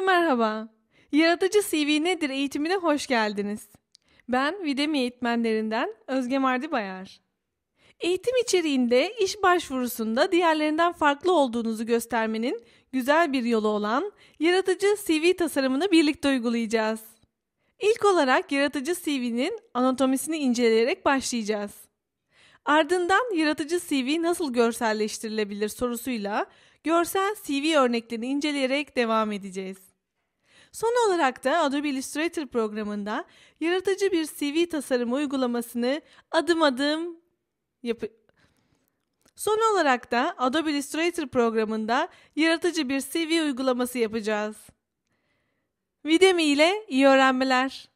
Herkese merhaba. Yaratıcı CV nedir eğitimine hoş geldiniz. Ben Videmi eğitmenlerinden Özge Mardi Bayar. Eğitim içeriğinde iş başvurusunda diğerlerinden farklı olduğunuzu göstermenin güzel bir yolu olan yaratıcı CV tasarımını birlikte uygulayacağız. İlk olarak yaratıcı CV'nin anatomisini inceleyerek başlayacağız. Ardından yaratıcı CV nasıl görselleştirilebilir sorusuyla görsel CV örneklerini inceleyerek devam edeceğiz. Son olarak da Adobe Illustrator programında yaratıcı bir CV tasarımı uygulamasını adım adım yap. Son olarak da Adobe Illustrator programında yaratıcı bir CV uygulaması yapacağız. Videmi ile iyi öğrenmeler.